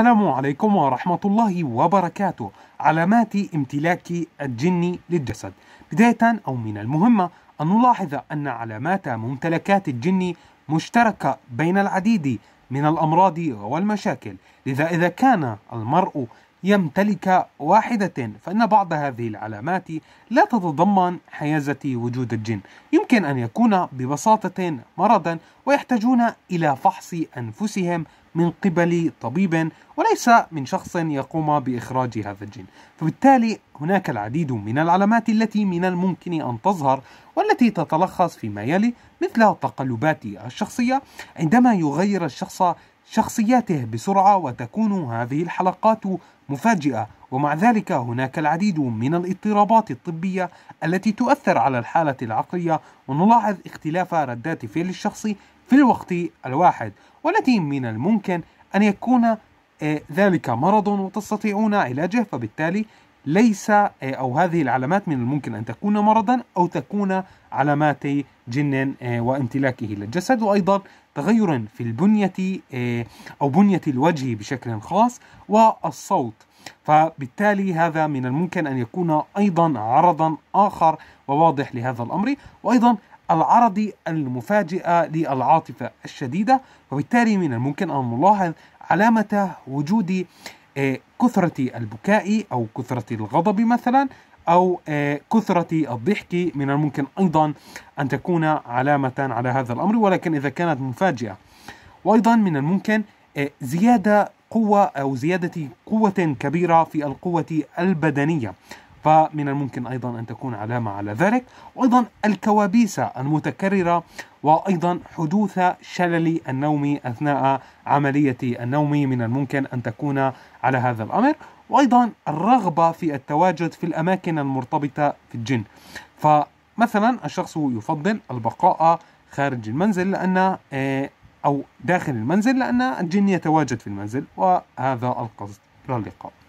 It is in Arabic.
السلام عليكم ورحمة الله وبركاته علامات امتلاك الجن للجسد بداية أو من المهمة أن نلاحظ أن علامات ممتلكات الجن مشتركة بين العديد من الأمراض والمشاكل لذا إذا كان المرء يمتلك واحدة فإن بعض هذه العلامات لا تتضمن حيازة وجود الجن يمكن أن يكون ببساطة مرضا ويحتاجون إلى فحص أنفسهم من قبل طبيب وليس من شخص يقوم باخراج هذا الجن فبالتالي هناك العديد من العلامات التي من الممكن ان تظهر والتي تتلخص فيما يلي مثل تقلبات الشخصيه عندما يغير الشخص شخصياته بسرعه وتكون هذه الحلقات مفاجئه ومع ذلك هناك العديد من الاضطرابات الطبية التي تؤثر على الحالة العقلية ونلاحظ اختلاف ردات فعل الشخص في الوقت الواحد والتي من الممكن أن يكون آه، ذلك مرض وتستطيعون علاجه فبالتالي ليس آه، أو هذه العلامات من الممكن أن تكون مرضا أو تكون علامات جن آه، وامتلاكه للجسد وأيضا تغير في البنية أو بنية الوجه بشكل خاص والصوت فبالتالي هذا من الممكن أن يكون أيضا عرضا آخر وواضح لهذا الأمر وأيضا العرض المفاجئة للعاطفة الشديدة وبالتالي من الممكن أن نلاحظ علامة وجود آه، كثرة البكاء أو كثرة الغضب مثلا أو آه، كثرة الضحك من الممكن أيضا أن تكون علامة على هذا الأمر ولكن إذا كانت مفاجئة وأيضا من الممكن آه، زيادة قوة أو زيادة قوة كبيرة في القوة البدنية فمن الممكن أيضا أن تكون علامة على ذلك وأيضا الكوابيس المتكررة وأيضا حدوث شلل النوم أثناء عملية النوم من الممكن أن تكون على هذا الأمر وأيضا الرغبة في التواجد في الأماكن المرتبطة في الجن فمثلا الشخص يفضل البقاء خارج المنزل لأن أو داخل المنزل لأن الجن يتواجد في المنزل وهذا القصد إلى اللقاء